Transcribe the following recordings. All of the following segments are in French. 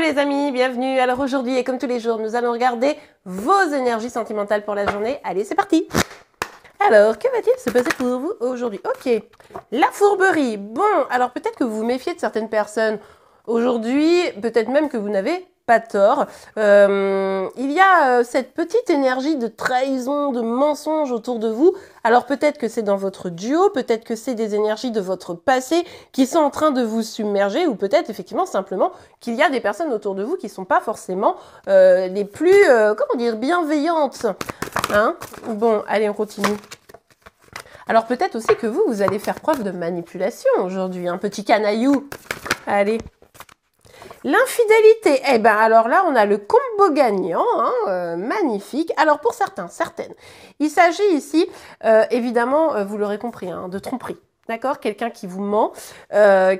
les amis, bienvenue. Alors aujourd'hui et comme tous les jours, nous allons regarder vos énergies sentimentales pour la journée. Allez, c'est parti. Alors, que va-t-il se passer pour vous aujourd'hui Ok, la fourberie. Bon, alors peut-être que vous vous méfiez de certaines personnes aujourd'hui, peut-être même que vous n'avez pas tort. Euh, il y a euh, cette petite énergie de trahison, de mensonge autour de vous. Alors peut-être que c'est dans votre duo, peut-être que c'est des énergies de votre passé qui sont en train de vous submerger, ou peut-être effectivement simplement qu'il y a des personnes autour de vous qui sont pas forcément euh, les plus, comment dire, bienveillantes. Hein bon, allez, on continue. Alors peut-être aussi que vous, vous allez faire preuve de manipulation aujourd'hui. Un petit canaillou. Allez. L'infidélité, eh ben alors là on a le combo gagnant, hein, euh, magnifique. Alors pour certains, certaines, il s'agit ici euh, évidemment, euh, vous l'aurez compris, hein, de tromperie, d'accord Quelqu'un qui vous ment,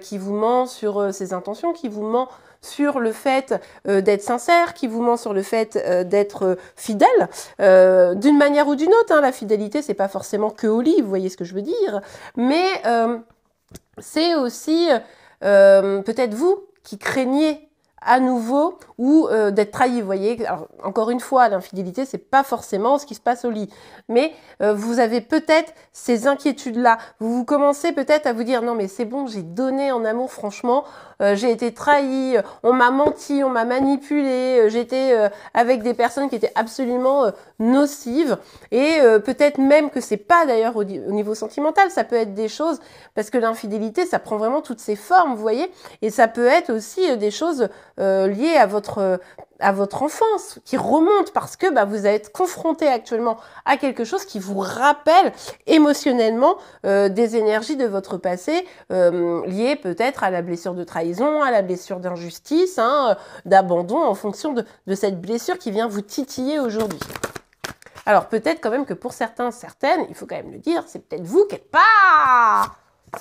qui vous ment sur ses intentions, qui vous ment sur le fait d'être sincère, qui vous ment sur le fait d'être fidèle, d'une manière ou d'une autre. Hein. la fidélité, c'est pas forcément que au lit, vous voyez ce que je veux dire, mais c'est aussi peut-être vous qui craignait à nouveau ou euh, d'être trahi. Vous voyez, encore une fois, l'infidélité, c'est pas forcément ce qui se passe au lit, mais euh, vous avez peut-être ces inquiétudes-là. Vous, commencez peut-être à vous dire non, mais c'est bon, j'ai donné en amour, franchement, euh, j'ai été trahi, on m'a menti, on m'a manipulé, j'étais avec des personnes qui étaient absolument nocives, et peut-être même que c'est pas d'ailleurs au, au, niveau sentimental, ça peut être des choses parce que l'infidélité, ça prend vraiment toutes ses formes, vous voyez, et ça peut être aussi des choses euh, lié à votre euh, à votre enfance qui remonte parce que bah, vous êtes confronté actuellement à quelque chose qui vous rappelle émotionnellement euh, des énergies de votre passé liées peut-être à la blessure de trahison, à la blessure d'injustice, hein, d'abandon en fonction de, de cette blessure qui vient vous titiller aujourd'hui. Alors peut-être quand même que pour certains, certaines, il faut quand même le dire, c'est peut-être vous qui n'êtes pas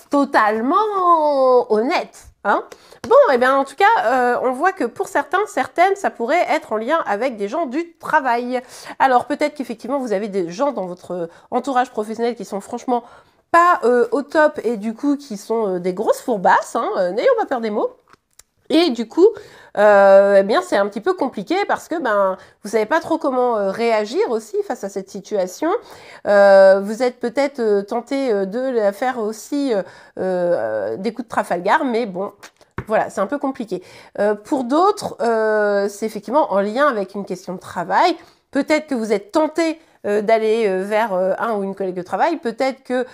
totalement honnête Hein bon, et eh bien en tout cas, euh, on voit que pour certains, certaines, ça pourrait être en lien avec des gens du travail. Alors peut-être qu'effectivement, vous avez des gens dans votre entourage professionnel qui sont franchement pas euh, au top et du coup qui sont euh, des grosses fourbasses, hein. n'ayons pas peur des mots. Et du coup, euh, eh bien, c'est un petit peu compliqué parce que ben, vous savez pas trop comment euh, réagir aussi face à cette situation. Euh, vous êtes peut-être tenté de la faire aussi des coups de Trafalgar, mais bon, voilà, c'est un peu compliqué. pour d'autres, c'est effectivement en lien avec une question de travail. Peut-être que vous êtes tenté euh, d'aller euh, vers euh, un ou une collègue de travail. Peut-être que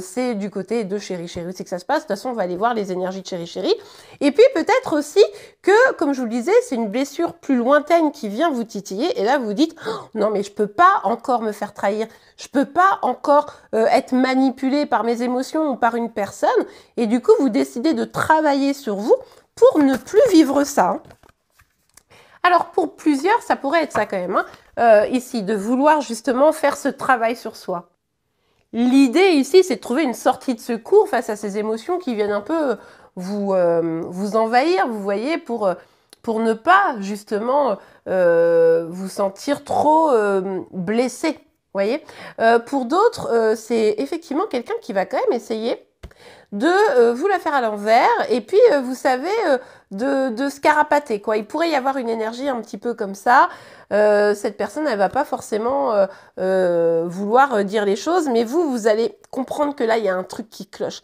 c'est du côté de Chéri Chéri, c'est que ça se passe. De toute façon, on va aller voir les énergies de Chéri Chéri. Et puis peut-être aussi que, comme je vous le disais, c'est une blessure plus lointaine qui vient vous titiller. Et là, vous dites oh, non, mais je peux pas encore me faire trahir. Je peux pas encore être manipulé par mes émotions ou par une personne. Et du coup, vous décidez de travailler sur vous pour ne plus vivre ça. Hein. Alors pour plusieurs, ça pourrait être ça quand même, hein, euh, ici, de vouloir justement faire ce travail sur soi. L'idée ici, c'est de trouver une sortie de secours face à ces émotions qui viennent un peu euh, vous, euh, vous envahir, vous voyez, pour, pour ne pas justement vous sentir trop blessé. Voyez Pour d'autres, c'est effectivement quelqu'un qui va quand même essayer de euh, vous la faire à l'envers et puis euh, vous savez euh, de, de scarapater quoi. Il pourrait y avoir une énergie un petit peu comme ça. cette personne elle va pas forcément vouloir dire les choses, mais vous vous allez comprendre que là il y a un truc qui cloche.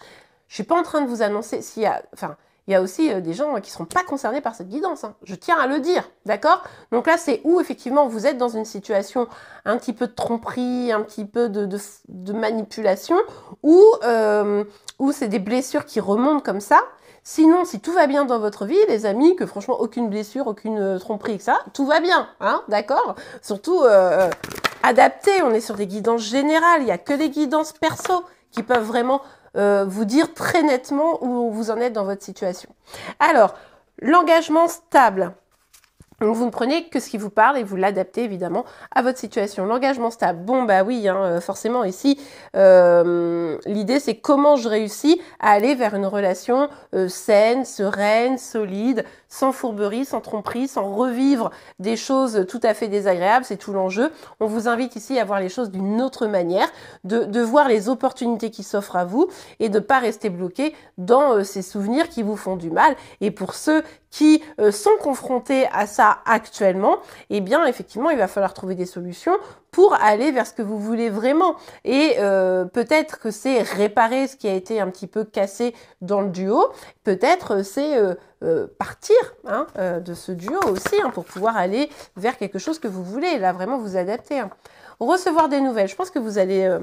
Je suis pas en train de vous annoncer s'il y a, enfin il y a aussi euh, des gens qui ne seront pas concernés par cette guidance. Hein. Je tiens à le dire, d'accord Donc là, c'est où effectivement vous êtes dans une situation un petit peu de tromperie, un petit peu de, manipulation, euh, ou c'est des blessures qui remontent comme ça. Sinon, si tout va bien dans votre vie, les amis, que franchement aucune blessure, aucune euh, tromperie, que ça, tout va bien, hein, d'accord Surtout adapté, on est sur des guidances générales, il n'y a que des guidances perso qui peuvent vraiment euh, vous dire très nettement où vous en êtes dans votre situation. Alors, l'engagement stable. Donc vous ne prenez que ce qui vous parle et vous l'adaptez évidemment à votre situation. L'engagement stable, bon bah oui, hein, euh, forcément ici, euh, l'idée c'est comment je réussis à aller vers une relation saine, sereine, solide, sans fourberie, sans tromperie, sans revivre des choses tout à fait désagréables, c'est tout l'enjeu. On vous invite ici à voir les choses d'une autre manière, de, de, voir les opportunités qui s'offrent à vous et de ne pas rester bloqué dans euh, ces souvenirs qui vous font du mal. Et pour ceux qui euh, sont confrontés à ça actuellement, eh bien effectivement, il va falloir trouver des solutions pour aller vers ce que vous voulez vraiment. Et euh, peut-être que c'est réparer ce qui a été un petit peu cassé dans le duo, peut-être euh, c'est euh, partir hein, de ce duo aussi hein, pour pouvoir aller vers quelque chose que vous voulez, là vraiment vous adapter. Hein. Recevoir des nouvelles, je pense que vous allez,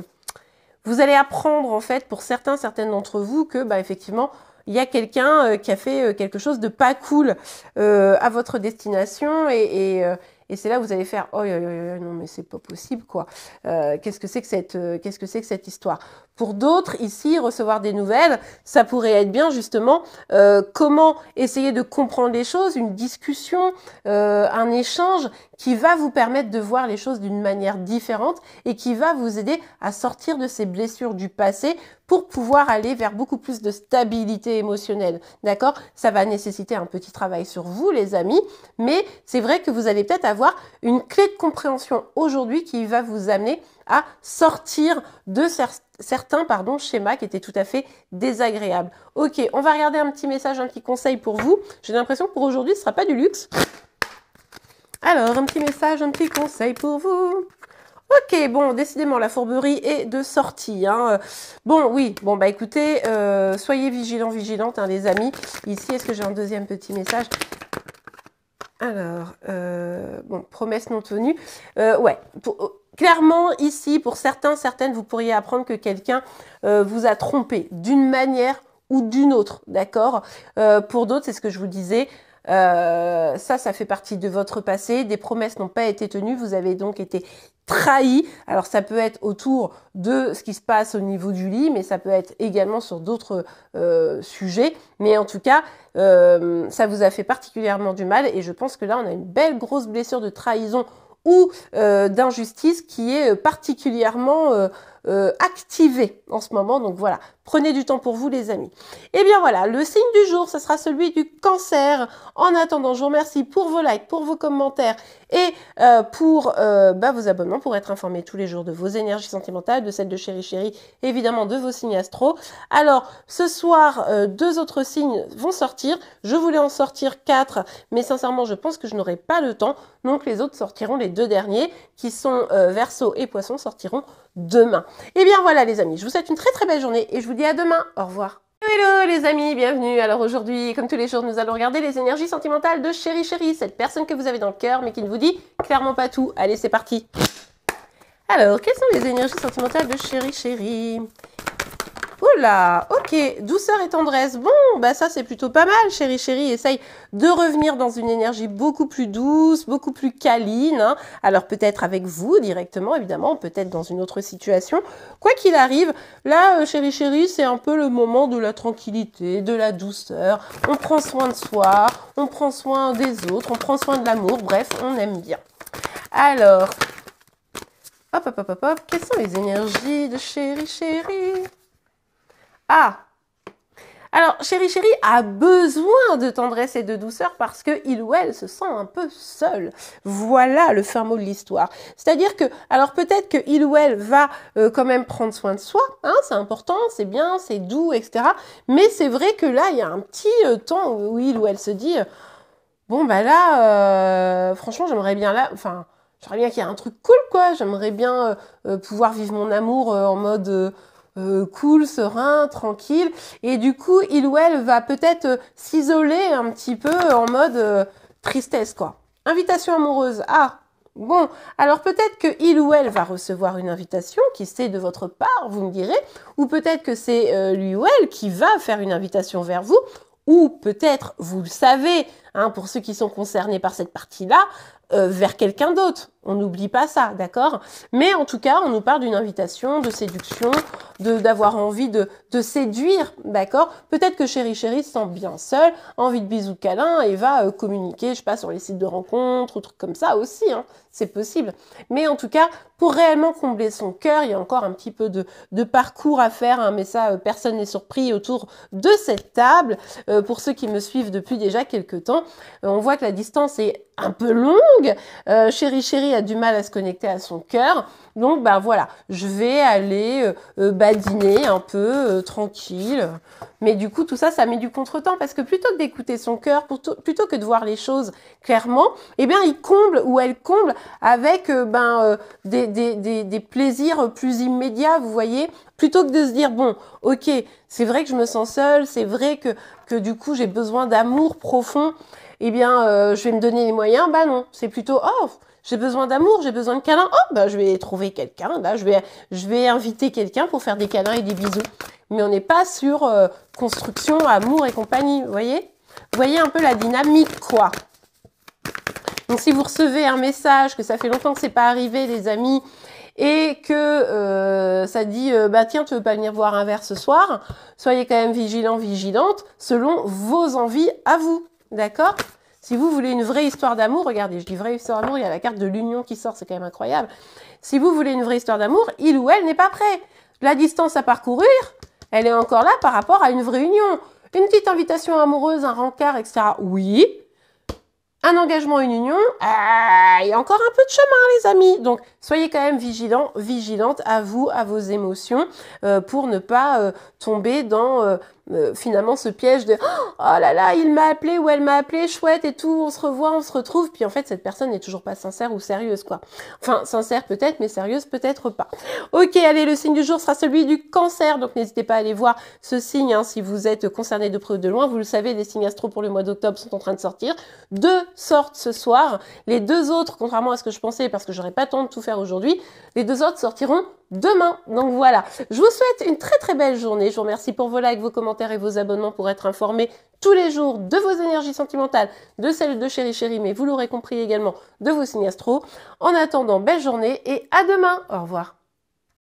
vous allez apprendre en fait pour certains, certaines d'entre vous que bah, effectivement il y a quelqu'un qui a fait quelque chose de pas cool à votre destination et et c'est là vous allez faire, oh, non, mais c'est pas possible, quoi. Euh, qu'est-ce que c'est que cette, euh, qu'est-ce que c'est que cette histoire Pour d'autres, ici, recevoir des nouvelles, ça pourrait être bien, justement, euh, comment essayer de comprendre les choses, une discussion, un échange qui va vous permettre de voir les choses d'une manière différente et qui va vous aider à sortir de ces blessures du passé pour pouvoir aller vers beaucoup plus de stabilité émotionnelle. D'accord Ça va nécessiter un petit travail sur vous, les amis, mais c'est vrai que vous allez peut-être avoir une clé de compréhension aujourd'hui qui va vous amener à sortir de certains schémas qui étaient tout à fait désagréables. Ok, on va regarder un petit message, un petit conseil pour vous. J'ai l'impression que pour aujourd'hui, ce sera pas du luxe. Alors, un petit message, un petit conseil pour vous. Ok, bon, décidément, la fourberie est de sortie. Hein. Bon, oui, bon, bah écoutez, euh, soyez vigilants, vigilantes, hein, les amis. Ici, est-ce que j'ai un deuxième petit message Alors, euh, bon, promesse non tenue. Euh, ouais, clairement, ici, pour certains, certaines, vous pourriez apprendre que quelqu'un vous a trompé d'une manière ou d'une autre, d'accord Pour d'autres, c'est ce que je vous disais, ça, ça fait partie de votre passé. Des promesses n'ont pas été tenues. Vous avez donc été trahi. Alors ça peut être autour de ce qui se passe au niveau du lit, mais ça peut être également sur d'autres euh, sujets. Mais en tout cas, euh, ça vous a fait particulièrement du mal et je pense que là, on a une belle grosse blessure de trahison ou euh, d'injustice qui est particulièrement euh, activé en ce moment. Donc voilà, prenez du temps pour vous les amis. Et eh bien voilà, le signe du jour, ce sera celui du cancer. En attendant, je vous remercie pour vos likes, pour vos commentaires et euh, pour euh, bah, vos abonnements, pour être informé tous les jours de vos énergies sentimentales, de celles de Chéri Chéri, évidemment de vos signes astro. Alors ce soir, deux autres signes vont sortir. Je voulais en sortir quatre, mais sincèrement, je pense que je n'aurai pas le temps. Donc les autres sortiront les deux derniers, qui sont verso et poisson, sortiront demain. Et eh bien voilà les amis, je vous souhaite une très très belle journée et je vous dis à demain. Au revoir. Hello les amis, bienvenue. Alors aujourd'hui, comme tous les jours, nous allons regarder les énergies sentimentales de Chéri Chéri, cette personne que vous avez dans le cœur mais qui ne vous dit clairement pas tout. Allez, c'est parti. Alors, quelles sont les énergies sentimentales de Chéri Chéri Oh ok, douceur et tendresse. Bon, bah ça c'est plutôt pas mal, chérie chérie. Essaye de revenir dans une énergie beaucoup plus douce, beaucoup plus câline. Hein. Alors peut-être avec vous directement, évidemment, peut-être dans une autre situation. Quoi qu'il arrive, là, euh, chérie chérie, c'est un peu le moment de la tranquillité, de la douceur. On prend soin de soi, on prend soin des autres, on prend soin de l'amour. Bref, on aime bien. Alors, hop, hop, hop, hop, hop. Quelles sont les énergies de chérie chérie ah Alors, chérie, chérie a besoin de tendresse et de douceur parce que il ou elle se sent un peu seul. Voilà le fin mot de l'histoire. C'est-à-dire que, alors peut-être que il ou elle va euh, quand même prendre soin de soi, hein, c'est important, c'est bien, c'est doux, etc. Mais c'est vrai que là, il y a un petit euh, temps où il ou elle se dit... Euh, bon bah là franchement j'aimerais bien là enfin j'aimerais bien qu'il y ait un truc cool quoi j'aimerais bien pouvoir vivre mon amour en mode euh, cool, serein, tranquille. Et du coup, il ou elle va peut-être euh, s'isoler un petit peu en mode euh, tristesse, quoi. Invitation amoureuse. Ah, Bon, alors peut-être que il ou elle va recevoir une invitation, qui c'est de votre part, vous me direz, ou peut-être que c'est lui ou elle qui va faire une invitation vers vous, ou peut-être, vous le savez, hein, pour ceux qui sont concernés par cette partie-là, vers quelqu'un d'autre. On n'oublie pas ça, d'accord Mais en tout cas, on nous parle d'une invitation, de séduction, de d'avoir envie de, séduire, d'accord Peut-être que chérie chérie se sent bien seul, envie de bisous câlins et va euh, communiquer, je sais pas, sur les sites de rencontres ou trucs comme ça aussi, hein, c'est possible. Mais en tout cas, pour réellement combler son cœur, il y a encore un petit peu de, parcours à faire, hein, mais ça, euh, personne n'est surpris autour de cette table. Euh, pour ceux qui me suivent depuis déjà quelques temps, on voit que la distance est un peu longue. Chérie chérie, a du mal à se connecter à son cœur. Donc ben voilà, je vais aller euh, euh, badiner un peu euh, tranquille. Mais du coup, tout ça, ça met du contretemps parce que plutôt que d'écouter son cœur, plutôt que de voir les choses clairement, eh bien, il comble ou elle comble avec ben des, plaisirs plus immédiats, vous voyez, plutôt que de se dire bon, ok, c'est vrai que je me sens seule, c'est vrai que du coup j'ai besoin d'amour profond eh bien, je vais me donner les moyens. Bah non, c'est plutôt, oh, j'ai besoin d'amour, j'ai besoin de câlins. Oh, bah, je vais trouver quelqu'un. je vais, je vais inviter quelqu'un pour faire des câlins et des bisous. Mais on n'est pas sur euh, construction, amour et compagnie. Vous voyez Vous voyez un peu la dynamique, quoi. Donc, si vous recevez un message que ça fait longtemps que c'est pas arrivé, les amis, et que euh, ça dit euh, bah tiens tu veux pas venir voir un verre ce soir, soyez quand même vigilant vigilante selon vos envies à vous, d'accord si vous voulez une vraie histoire d'amour, regardez, je dis vraie histoire d'amour, il y a la carte de l'union qui sort, c'est quand même incroyable. Si vous voulez une vraie histoire d'amour, il ou elle n'est pas prêt. La distance à parcourir, elle est encore là par rapport à une vraie union. Une petite invitation amoureuse, un rencard, etc. Oui. Un engagement, une union, euh, il y a encore un peu de chemin, les amis. Donc, soyez quand même vigilants, vigilantes à vous, à vos émotions, euh, pour ne pas euh, tomber dans euh, finalement ce piège de oh là là, il m'a appelé ou elle m'a appelé, chouette et tout, on se revoit, on se retrouve, puis en fait cette personne n'est toujours pas sincère ou sérieuse quoi. Enfin sincère peut-être, mais sérieuse peut-être pas. Ok, allez, le signe du jour sera celui du cancer, donc n'hésitez pas à aller voir ce signe hein, si vous êtes concerné de près ou de loin. Vous le savez, les signes astro pour le mois d'octobre sont en train de sortir. Deux sortent ce soir, les deux autres, contrairement à ce que je pensais parce que j'aurais pas le temps de tout faire aujourd'hui, les deux autres sortiront demain. Donc voilà, je vous souhaite une très très belle journée. Je vous remercie pour vos likes, vos commentaires et vos abonnements pour être informé tous les jours de vos énergies sentimentales, de celles de chéri chéri, mais vous l'aurez compris également de vos signes En attendant, belle journée et à demain. Au revoir.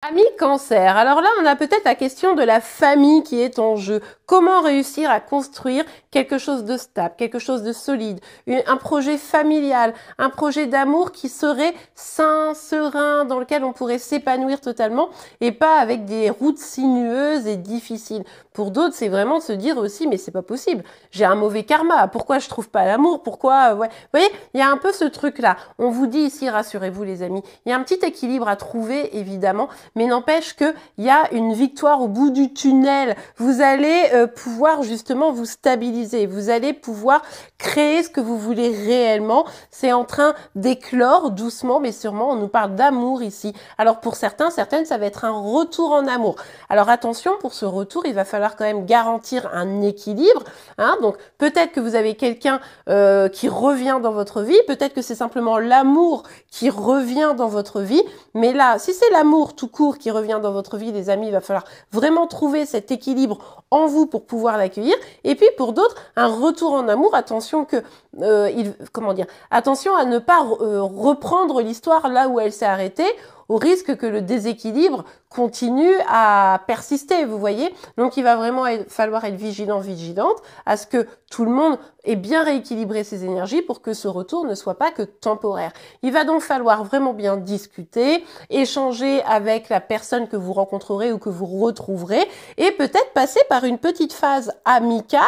Amis cancer, alors là on a peut-être la question de la famille qui est en jeu. Comment réussir à construire quelque chose de stable, quelque chose de solide, un projet familial, un projet d'amour qui serait sain, serein, dans lequel on pourrait s'épanouir totalement et pas avec des routes sinueuses et difficiles. Pour d'autres, c'est vraiment de se dire aussi mais c'est pas possible, j'ai un mauvais karma, pourquoi je trouve pas l'amour, pourquoi euh, ouais. Vous voyez, il y a un peu ce truc là. On vous dit ici rassurez-vous les amis, il y a un petit équilibre à trouver évidemment mais n'empêche qu'il y a une victoire au bout du tunnel. Vous allez euh, pouvoir justement vous stabiliser. Vous allez pouvoir créer ce que vous voulez réellement. C'est en train d'éclore doucement, mais sûrement. On nous parle d'amour ici. Alors pour certains, certaines, ça va être un retour en amour. Alors attention, pour ce retour, il va falloir quand même garantir un équilibre. Hein Donc peut-être que vous avez quelqu'un euh, qui revient dans votre vie. Peut-être que c'est simplement l'amour qui revient dans votre vie. Mais là, si c'est l'amour tout court, qui revient dans votre vie, les amis, il va falloir vraiment trouver cet équilibre en vous pour pouvoir l'accueillir. Et puis pour d'autres, un retour en amour. Attention que, euh, il, comment dire, attention à ne pas euh, reprendre l'histoire là où elle s'est arrêtée au risque que le déséquilibre continue à persister, vous voyez. Donc il va vraiment falloir être vigilant, vigilante à ce que tout le monde ait bien rééquilibré ses énergies pour que ce retour ne soit pas que temporaire. Il va donc falloir vraiment bien discuter, échanger avec la personne que vous rencontrerez ou que vous retrouverez et peut-être passer par une petite phase amicale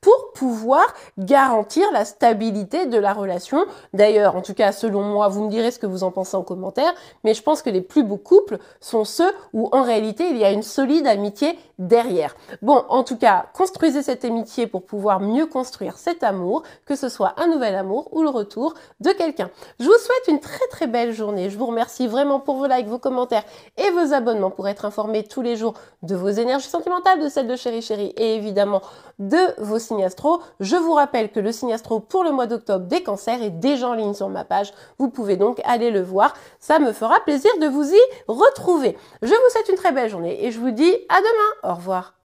pour pouvoir garantir la stabilité de la relation. D'ailleurs, en tout cas, selon moi, vous me direz ce que vous en pensez en commentaire, mais je pense que les plus beaux couples sont ceux où en réalité il y a une solide amitié derrière. Bon, en tout cas, construisez cette amitié pour pouvoir mieux construire cet amour, que ce soit un nouvel amour ou le retour de quelqu'un. Je vous souhaite une très très belle journée. Je vous remercie vraiment pour vos likes, vos commentaires et vos abonnements pour être informé tous les jours de vos énergies sentimentales, de celles de Chéri Chéri et évidemment de vos signes Je vous rappelle que le signe astro pour le mois d'octobre des cancers est déjà en ligne sur ma page. Vous pouvez donc aller le voir. Ça me fera plaisir de vous y retrouver. Je vous souhaite une très belle journée et je vous dis à demain. Au revoir.